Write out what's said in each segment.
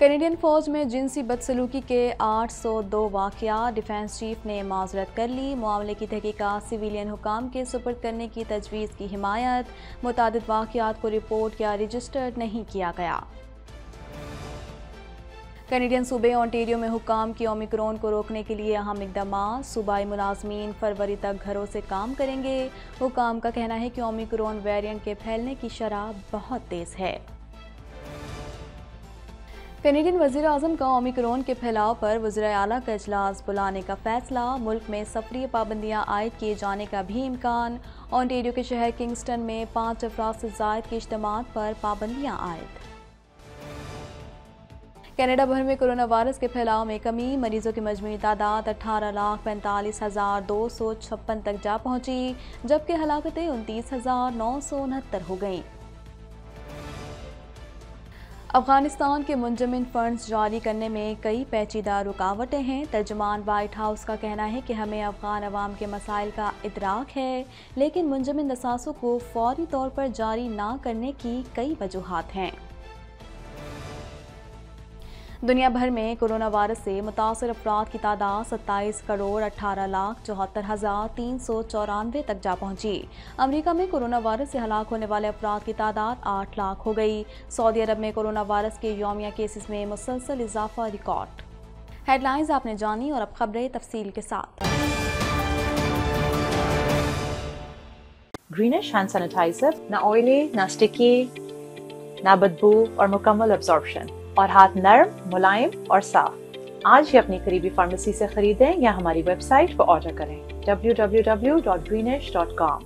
Canadian फौज में जिनसी बदसलूकी के 802 वाकया डिफेंस चीफ ने माजरत कर ली मामले की तहकीकत सिविलियन हुकाम के सुपर करने की तजवीज़ की हिमायत मुतद वाक़ात को रिपोर्ट या रजिस्टर्ड नहीं किया गया कैनेडियन सूबे ऑन्टेरियो में हुकाम की ओमिक्रोन को रोकने के लिए अहम इकदाम सूबाई मुलाजमीन फरवरी तक घरों से काम करेंगे हुकाम का कहना है कि ओमिक्रोन वेरियंट के फैलने की शराब बहुत तेज़ है कैनेडियन वजीर अजम का ओमिक्रोन के फैलाव पर वजर अला का अजलास बुलाने का फैसला मुल्क में सफरी पाबंदियाँ आयद किए जाने का भी इम्कान ऑनटेरियो के शहर किंगस्टन में पाँच अफराज से जायद के इज्तम पर पाबंदियाँ आयद कनाडा भर में कोरोना वायरस के फैलाव में कमी मरीजों की मजमू तादाद अठारह लाख पैंतालीस हज़ार दो सौ छप्पन तक जा पहुंची जबकि हलाकतें उनतीस हज़ार नौ सौ उनहत्तर हो गईं अफगानिस्तान के मुंजमिन फंड्स जारी करने में कई पेचीदा रुकावटें हैं तर्जमान वाइट हाउस का कहना है कि हमें अफगान अवाम के मसाइल का इतराक है लेकिन मुंजमिन दसासों को फौरी तौर पर जारी ना करने की कई वजूहत हैं दुनिया भर में कोरोना वायरस से मुतासर अफराद की तादाद सत्ताईस करोड़ अट्ठारह लाख चौहत्तर हज़ार तीन सौ चौरानवे तक जा पहुंची अमरीका में कोरोना वायरस से हलाक होने वाले अफराद की तादाद आठ लाख हो गई सऊदी अरब में कोरोना वायरस के योमिया केसेस में मुसलसल इजाफा रिकॉर्ड हेडलाइंस आपने जानी और अब खबरें तफसील के साथ ग्रीनिश हैंड सैनिटाइजर ना ऑयली ना स्टिकी ना बदबू और मुकम्मल एब्जॉर्बशन और हाथ नर्म मुलायम और साफ आज ही अपनी करीबी फार्मेसी से खरीदें या हमारी वेबसाइट पर ऑर्डर करें www.greenish.com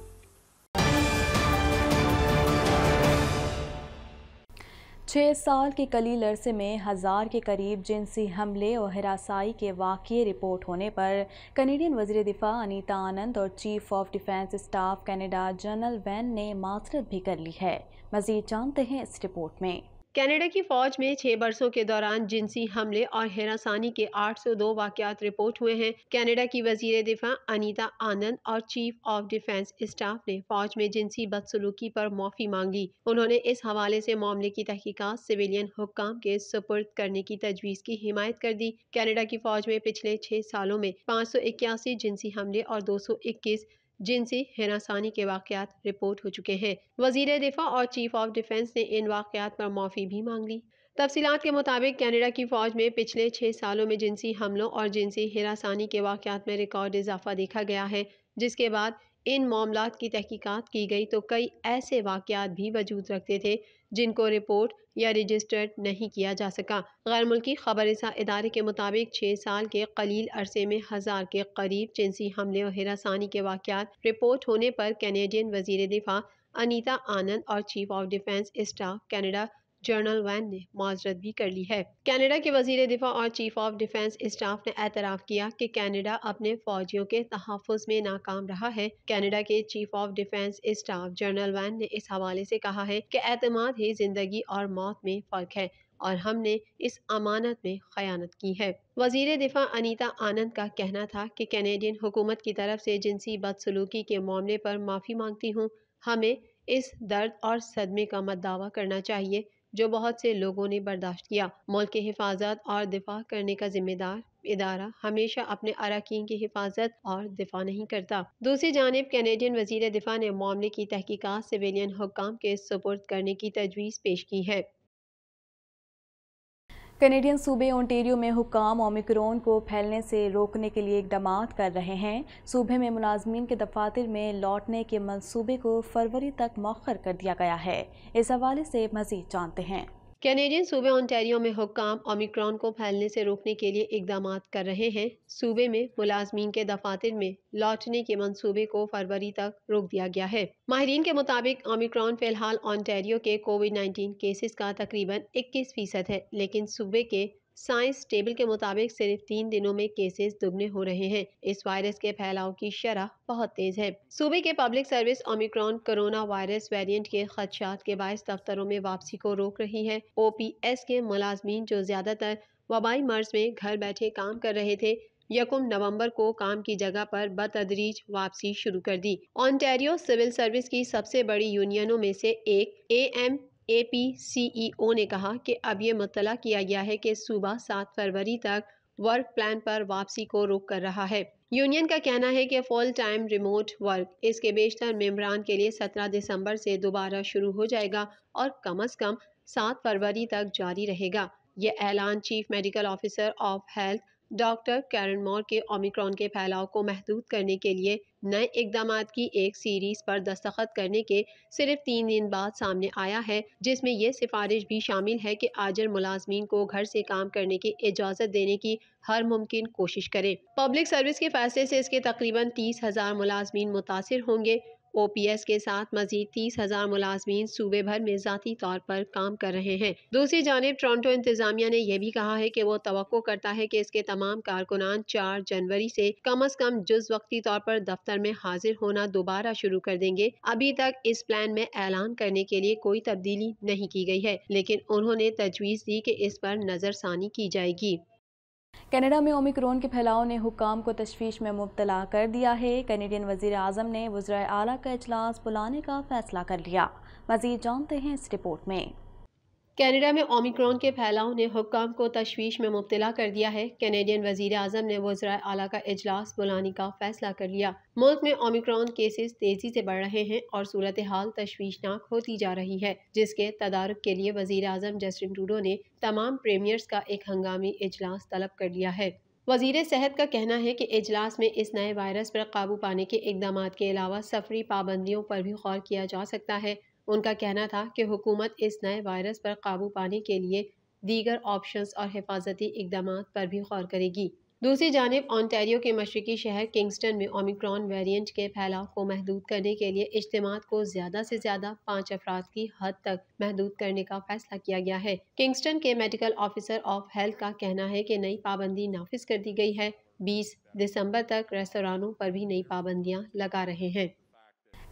छः साल के कलील अरसे में हज़ार के करीब जिनसी हमले और हरासाई के वाक रिपोर्ट होने पर कनेडियन वजीर दिफा अनीता आनंद और chief of defence staff Canada general Wayne ने मासरत भी कर ली है मज़ीद जानते हैं इस रिपोर्ट में कनाडा की फौज में छह बरसों के दौरान जिनसी हमले और हेरासानी के 802 वाकत रिपोर्ट हुए हैं कनाडा की वजीर दिफा अनीता आनंद और चीफ ऑफ डिफेंस स्टाफ ने फौज में जिनसी बदसलूकी पर माफी मांगी उन्होंने इस हवाले से मामले की तहकीकत सिविलियन हुकाम के सुपुर्द करने की तजवीज़ की हिमायत कर दी कैनेडा की फौज में पिछले छह सालों में पाँच जिनसी हमले और दो सौ इक्कीस जिनसे हरासानी के वाकत रिपोर्ट हो चुके हैं वजीर दिफा और चीफ ऑफ डिफेंस ने इन वाकत पर माफ़ी भी मांग ली तफसीत के मुताबिक कैनेडा की फ़ौज में पिछले छः सालों में जिनसी हमलों और जिनसी हरासानी के वाकत में रिकॉर्ड इजाफा देखा गया है जिसके बाद इन मामलों की तहकीकात की गई तो कई ऐसे वाक़ात भी वजूद रखते थे जिनको रिपोर्ट या रजिस्टर्ड नहीं किया जा सका गैर मुल्की खबर इदारे के मुताबिक छः साल के कलील अरसे में हज़ार के करीब जिनसी हमले और हिरासानी के वाक़ात रिपोर्ट होने पर कैनेडियन वजीर दिफा अनीता आनंद और chief of defence staff Canada general Wayne ने माजरत भी कर ली है कनाडा के वजीर दिफा और चीफ ऑफ डिफेंस स्टाफ ने एतराफ़ किया कि कनाडा अपने फौजियों के तहफ़ में नाकाम रहा है कनाडा के chief of defence staff general Wayne ने इस हवाले से कहा है कि एतमाद ही जिंदगी और मौत में फ़र्क है और हमने इस अमानत में खयानत की है वजीर दिफा अनीता आनंद का कहना था कि कैनेडियन हुकूमत की तरफ से जिनसी बदसलूकी के मामले पर माफ़ी मांगती हूँ हमें इस दर्द और सदमे का मत दावा करना चाहिए जो बहुत से लोगों ने बर्दाश्त किया मुल्क की हिफाजत और दिफा करने का जिम्मेदार इदारा हमेशा अपने अरकान की हिफाजत और दिफा नहीं करता दूसरी जानब कैनेडियन वजीर दिफा ने मामले की तहकीकत सिविलियन हुकाम के सपुर्द करने की तजवीज़ पेश की है कैनेडियन सूबे ओंटेरियो में हुकाम ओमिक्रोन को फैलने से रोकने के लिए इकदाम कर रहे हैं सूबे में मुलाजमीन के दफातर में लौटने के मंसूबे को फरवरी तक मौखर कर दिया गया है इस हवाले से मज़ीद जानते हैं कैनेडियन सूबे ऑनटेरियो में हुकाम ओमिक्रॉन को फैलने से रोकने के लिए इकदाम कर रहे हैं सूबे में मुलाजमीन के दफातर में लौटने के मंसूबे को फरवरी तक रोक दिया गया है माहरीन के मुताबिक ओमिक्रॉन फिलहाल ऑनटेरियो के कोविड 19 केसेस का तकरीबन 21 फीसद है लेकिन सूबे के साइंस टेबल के मुताबिक सिर्फ तीन दिनों में केसेस दुगने हो रहे हैं इस वायरस के फैलाव की शरह बहुत तेज है सूबे के public service Omicron corona virus variant के खदशात के बायस दफ्तरों में वापसी को रोक रही है ओ के मुलाजमीन जो ज्यादातर वबाई मर्ज में घर बैठे काम कर रहे थे यकुम नवंबर को काम की जगह पर बतदरीज वापसी शुरू कर दी ऑन्टेरियो सिविल सर्विस की सबसे बड़ी यूनियनों में से एक एम ए पी सी ई ओ ने कहा कि अब ये मुतला किया गया है कि सुबह सात फरवरी तक वर्क प्लान पर वापसी को रोक कर रहा है यूनियन का कहना है कि फुल टाइम रिमोट वर्क इसके बेशतर मेम्बरान के लिए 17 दिसंबर से दोबारा शुरू हो जाएगा और कम अज कम सात फरवरी तक जारी रहेगा ये ऐलान chief medical officer of health doctor Karen Moore के ओमिक्रॉन के फैलाव को महदूद करने के लिए नए इकदाम की एक सीरीज पर दस्तखत करने के सिर्फ तीन दिन बाद सामने आया है जिसमें यह सिफारिश भी शामिल है कि आजर मुलाजमीन को घर से काम करने की इजाज़त देने की हर मुमकिन कोशिश करें पब्लिक सर्विस के फैसले से इसके तकरीबन तीस हज़ार मुलाजमीन मुतासर होंगे ओ पी एस के साथ मजीद तीस हजार मुलाजमीन सूबे भर में ज़ाती तौर पर काम कर रहे हैं दूसरी जानब टोरंटो इंतजामिया ने यह भी कहा है की वो तो करता है की इसके तमाम कारकुनान चार जनवरी ऐसी कम अज कम जुज वक्ती तौर पर दफ्तर में हाजिर होना दोबारा शुरू कर देंगे अभी तक इस प्लान में ऐलान करने के लिए कोई तब्दीली नहीं की गई है लेकिन उन्होंने तजवीज़ दी कि इस पर नज़रसानी की जाएगी कनाडा में ओमिक्रोन के फैलाव ने हुकाम को तशवीश में मुबतला कर दिया है कैनेडियन वजी अजम ने वज्र अला का अजलास बुलाने का फैसला कर लिया मजीद जानते हैं इस रिपोर्ट में कैनेडा में ओमिक्रॉन के फैलाव ने हुकाम को तशवीश में मुबतला कर दिया है कैनेडियन वजीर अजम ने वजरा आला का अजलास बुलाने का फैसला कर लिया मुल्क में ओमिक्रॉन केसेस तेजी से बढ़ रहे हैं और सूरत हाल तशवीशनाक होती जा रही है जिसके तदारक के लिए वजीर अजम जस्टिन टूडो ने तमाम प्रेमियर्स का एक हंगामी अजलास तलब कर लिया है वजीर सेहत का कहना है कि अजलास में इस नए वायरस पर काबू पाने के इकदाम के अलावा सफरी पाबंदियों पर भी गौर किया जा सकता है उनका कहना था कि हुकूमत इस नए वायरस पर काबू पाने के लिए दीगर ऑप्शंस और हिफाजती इकदाम पर भी गौर करेगी दूसरी जानब ऑनटेरियो के मशरकी शहर किंगस्टन में ओमिक्रॉन वेरिएंट के फैलाव को महदूद करने के लिए इज्तम को ज़्यादा से ज़्यादा पाँच अफराद की हद तक महदूद करने का फैसला किया गया है किंगस्टन के मेडिकल ऑफिसर ऑफ हेल्थ का कहना है कि नई पाबंदी नाफिज कर दी गई है बीस दिसंबर तक रेस्तरानों पर भी नई पाबंदियाँ लगा रहे हैं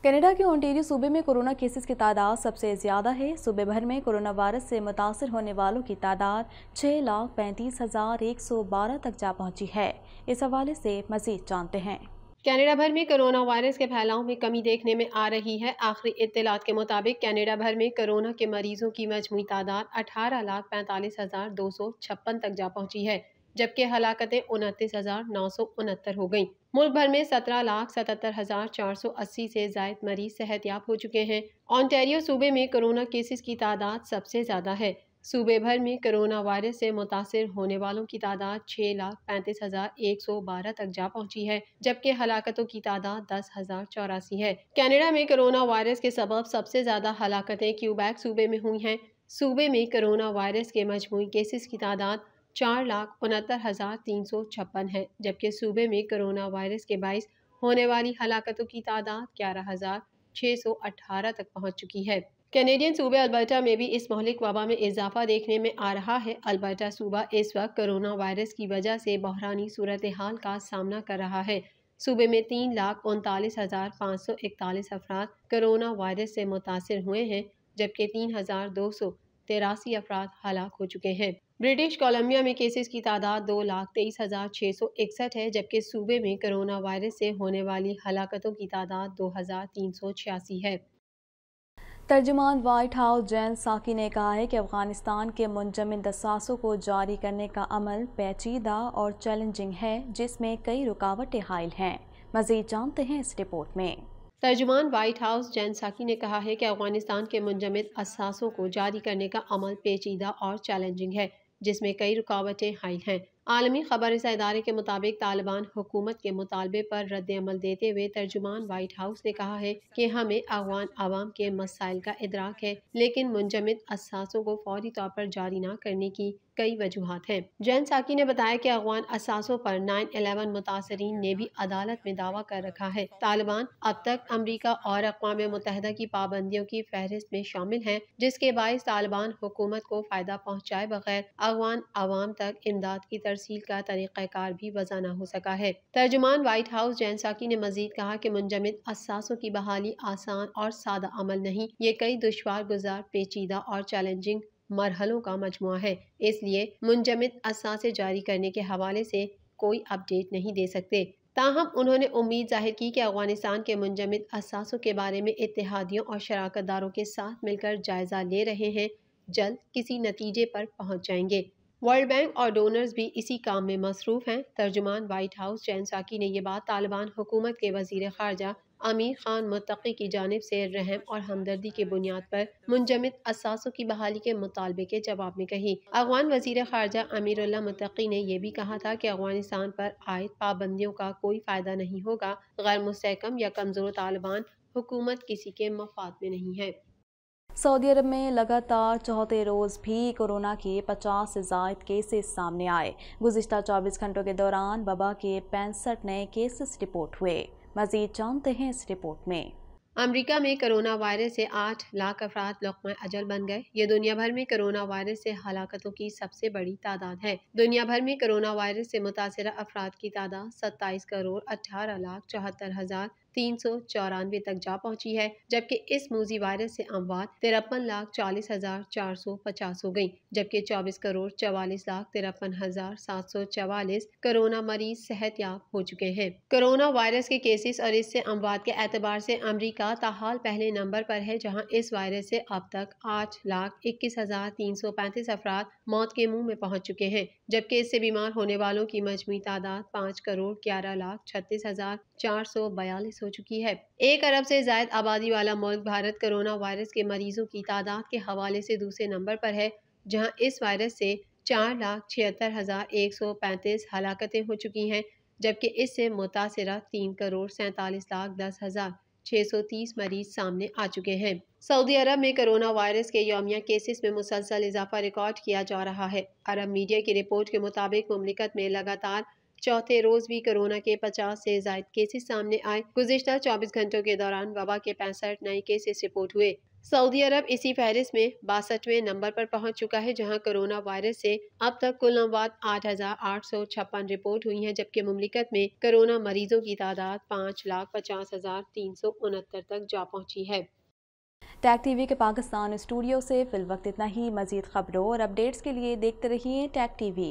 कनाडा के ओंटेरियो सूबे में कोरोना केसेस की तादाद सबसे ज़्यादा है सूबे भर में कोरोना वायरस से मुतासर होने वालों की तादाद छः लाख पैंतीस हज़ार एक सौ बारह तक जा पहुंची है इस हवाले से मज़ीद जानते हैं कनाडा भर में कोरोना वायरस के फैलाव में कमी देखने में आ रही है आखिरी इतलात के मुताबिक कनाडा भर में कोरोना के मरीजों की मजमू तादाद अठारह लाख पैंतालीस हज़ार दो सौ छप्पन तक जा पहुंची है जबकि हलाकतें उनतीस हज़ार नौ सौ उनहत्तर हो गईं मुल्क भर में सत्रह लाख सतहत्तर हज़ार चार सौ अस्सी से जायद मरीज सेहतियाब हो चुके हैं ऑन्टेरियो सूबे में कोरोना केसेस की तादाद सबसे ज़्यादा है सूबे भर में कोरोना वायरस से मुतासर होने वालों की तादाद छः लाख पैंतीस हज़ार एक सौ बारह तक जा पहुंची है जबकि हलाकतों की तादाद दस हज़ार चौरासी है कनाडा में कोरोना वायरस के सबब सबसे ज़्यादा हलाकतें क्यूबैक सूबे में हुई हैं सूबे में कोरोना वायरस के मजमू केसेस की तादाद चार लाख उनहत्तर हज़ार तीन सौ छप्पन है जबकि सूबे में कोरोना वायरस के बायस होने वाली हलाकतों की तादाद ग्यारह हज़ार छः सौ अठारह तक पहुँच चुकी है कैनेडियन सूबे अल्बर्टा में भी इस मौलिक वबा में इजाफा देखने में आ रहा है अल्बर्टा सूबा इस वक्त कोरोना वायरस की वजह से बहरानी सूरत हाल का सामना कर रहा है सूबे में तीन लाख उनतालीस हज़ार पाँच सौ इकतालीस अफराद कोरोना वायरस से मुतासर हुए हैं जबकि तीन हज़ार दो सौ तिरासी अफराद हलाक हो चुके हैं ब्रिटिश कोलंबिया में केसेस की तादाद दो लाख तेईस हज़ार छः सौ इकसठ है जबकि सूबे में कोरोना वायरस से होने वाली हलाकतों की तादाद दो हज़ार तीन सौ छियासी है तर्जुमान वाइट हाउस जैन साकी ने कहा है कि अफगानिस्तान के मुंजमद दसासों को जारी करने का अमल पेचीदा और चैलेंजिंग है जिसमें कई रुकावटें हायल हैं मजीद जानते हैं इस रिपोर्ट में तर्जुमान वाइट हाउस जैन साकी ने कहा है कि अफगानिस्तान के मुंजमद असासों को जारी करने का अमल पेचीदा और चैलेंजिंग है जिसमें कई रुकावटें हाई हैं आलमी खबर इदारे के मुताबिक तालिबान हुकूमत के मुतालबे पर रद्द अमल देते हुए तर्जुमान वाइट हाउस ने कहा है कि हमें अफगान आवाम के मसाइल का इदराक है लेकिन मुंजमद असासों को फौरी तौर पर जारी न करने की कई वजूहत हैं जैन साकी ने बताया कि अफगान असासों पर 9/11 मुतासरीन ने भी अदालत में दावा कर रखा है तालिबान अब तक अमरीका और अकवा मुतहदा की पाबंदियों की फहरिस्त में शामिल है जिसके बायस तालिबान हुकूमत को फायदा पहुँचाए बगैर अफगान आवाम तक इमदाद की तरसील का तरीक़ाकार भी वजाना हो सका है तर्जुमान व्हाइट हाउस जैन साकी ने मजीद कहा की मुंजमद असासों की बहाली आसान और सादा अमल नहीं ये कई दुशवार गुजार पेचीदा और चैलेंजिंग मरहलों का मजमु है इसलिए मुंजमद असासे जारी करने के हवाले से कोई अपडेट नहीं दे सकते ताहम उन्होंने उम्मीद जाहिर की कि अफगानिस्तान के मुंजमद असासों के बारे में इतिहादियों और शराकत दारों के साथ मिलकर जायजा ले रहे हैं जल्द किसी नतीजे पर पहुंच जाएंगे वर्ल्ड बैंक और डोनर्स भी इसी काम में मसरूफ़ हैं तर्जुमान वाइट हाउस जैन साकी ने यह बात तालिबान हुकूमत के वजीर खारजा आमिर खान मतकी की जानब से रहम और हमदर्दी के बुनियाद पर मुंजमद असासों की बहाली के मुतालबे के जवाब में कही अफगान वजीर खारजा अमीरुल्ला मतकी ने यह भी कहा था कि अफगानिस्तान पर आयद पाबंदियों का कोई फ़ायदा नहीं होगा गैर मुस्कम या कमज़ोर तालिबान हुकूमत किसी के मफाद में नहीं है सऊदी अरब में लगातार चौथे रोज़ भी कोरोना के 50 से जायद केसेस सामने आए गुजशत 24 घंटों के दौरान बबा के पैंसठ नए केसेस रिपोर्ट हुए मजीद जानते हैं इस रिपोर्ट में अमेरिका में कोरोना वायरस से आठ लाख अफराद लकमा अजल बन गए ये दुनिया भर में कोरोना वायरस से हलाकतों की सबसे बड़ी तादाद है दुनिया भर में कोरोना वायरस से मुतासर अफराद की तादाद सत्ताईस करोड़ अठारह लाख चौहत्तर हजार तीन सौ चौरानवे तक जा पहुंची है जबकि इस मूजी वायरस से अमवात तिरपन लाख चालीस हजार चार सौ पचास हो गई जबकि चौबीस करोड़ चवालीस लाख तिरपन हजार सात सौ चवालीस कोरोना मरीज सेहत याब हो चुके हैं कोरोना वायरस के केसेस और इससे अमवात के एतबार से अमरीका ताहाल पहले नंबर पर है जहाँ इस वायरस से अब तक आठ लाख इक्कीस हजार तीन सौ पैंतीस अफराद मौत के मुँह में पहुँच चुके हैं जबकि इससे बीमार होने वालों की मजमू तादाद पाँच करोड़ ग्यारह लाख छत्तीस हजार चार सौ बयालीस हो चुकी है एक अरब से ज्यादा आबादी वाला मुल्क भारत कोरोना वायरस के मरीजों की तादाद के हवाले से दूसरे नंबर पर है जहां इस वायरस से चार लाख छिहत्तर हज़ार एक सौ पैंतीस हलाकतें हो चुकी हैं जबकि इससे मुतासरा तीन करोड़ सैंतालीस लाख दस हज़ार छः सौ तीस मरीज सामने आ चुके हैं सऊदी अरब में कोरोना वायरस के योमिया केसेस में मुसलसल इजाफा रिकॉर्ड किया जा रहा है अरब मीडिया की रिपोर्ट के मुताबिक ममलिकत में लगातार चौथे रोज भी कोरोना के पचास से जायद केसेस सामने आए गुजशत चौबीस घंटों के दौरान वबा के पैंसठ नए केसेस रिपोर्ट हुए सऊदी अरब इसी फहरिस में बासठवें नंबर पर पहुंच चुका है जहां कोरोना वायरस से अब तक कुल अमवात आठ हजार आठ सौ छप्पन रिपोर्ट हुई हैं जबकि मुमलिकत में कोरोना मरीजों की तादाद पाँच लाख पचास हजार तीन सौ उनहत्तर तक जा पहुंची है टैग टीवी के पाकिस्तान स्टूडियो से फिल वक्त इतना ही मजीद खबरों और अपडेट्स के लिए देखते रहिए टैग टीवी